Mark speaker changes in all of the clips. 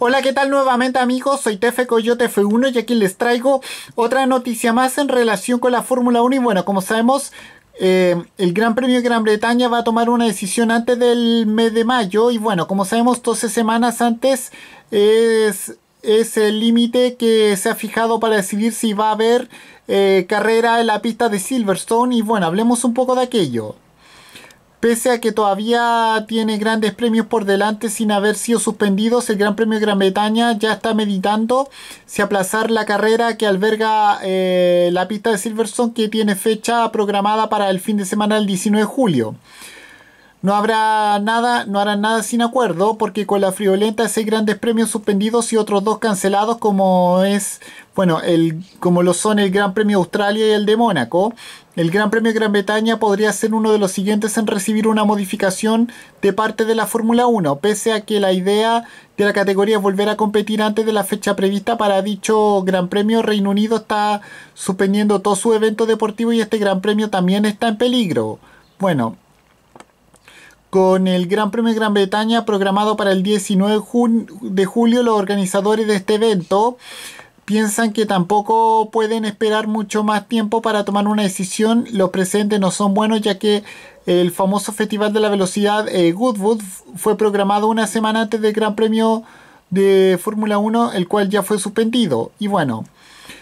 Speaker 1: Hola, ¿qué tal nuevamente amigos? Soy Tefe Coyote F1 y aquí les traigo otra noticia más en relación con la Fórmula 1 y bueno, como sabemos... Eh, el Gran Premio de Gran Bretaña va a tomar una decisión antes del mes de mayo y bueno, como sabemos 12 semanas antes es, es el límite que se ha fijado para decidir si va a haber eh, carrera en la pista de Silverstone y bueno, hablemos un poco de aquello. Pese a que todavía tiene grandes premios por delante sin haber sido suspendidos, el Gran Premio de Gran Bretaña ya está meditando si aplazar la carrera que alberga eh, la pista de Silverstone que tiene fecha programada para el fin de semana del 19 de julio. No habrá nada, no harán nada sin acuerdo, porque con la friolenta seis grandes premios suspendidos y otros dos cancelados, como es, bueno, el, como lo son el Gran Premio de Australia y el de Mónaco. El Gran Premio de Gran Bretaña podría ser uno de los siguientes en recibir una modificación de parte de la Fórmula 1, pese a que la idea de la categoría es volver a competir antes de la fecha prevista para dicho Gran Premio. Reino Unido está suspendiendo todo su evento deportivo... y este Gran Premio también está en peligro. Bueno, con el Gran Premio de Gran Bretaña programado para el 19 de julio, los organizadores de este evento piensan que tampoco pueden esperar mucho más tiempo para tomar una decisión. Los presentes no son buenos ya que el famoso Festival de la Velocidad eh, Goodwood fue programado una semana antes del Gran Premio de Fórmula 1, el cual ya fue suspendido. Y bueno,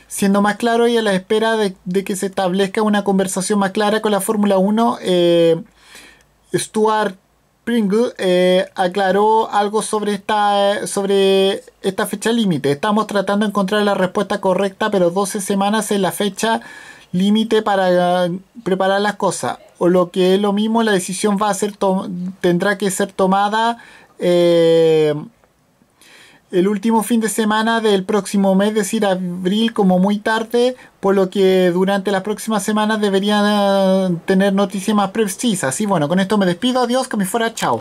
Speaker 1: siendo más claro y a la espera de, que se establezca una conversación más clara con la Fórmula 1, Stuart Pringle eh, aclaró algo sobre esta, eh, sobre esta fecha límite. Estamos tratando de encontrar la respuesta correcta, pero 12 semanas es la fecha límite para eh, preparar las cosas. O lo que es lo mismo, la decisión va a ser tendrá que ser tomada el último fin de semana del próximo mes, es decir, abril como muy tarde, por lo que durante las próximas semanas deberían eh, tener noticias más precisas. Y bueno, con esto me despido, adiós, que me fuera, chao.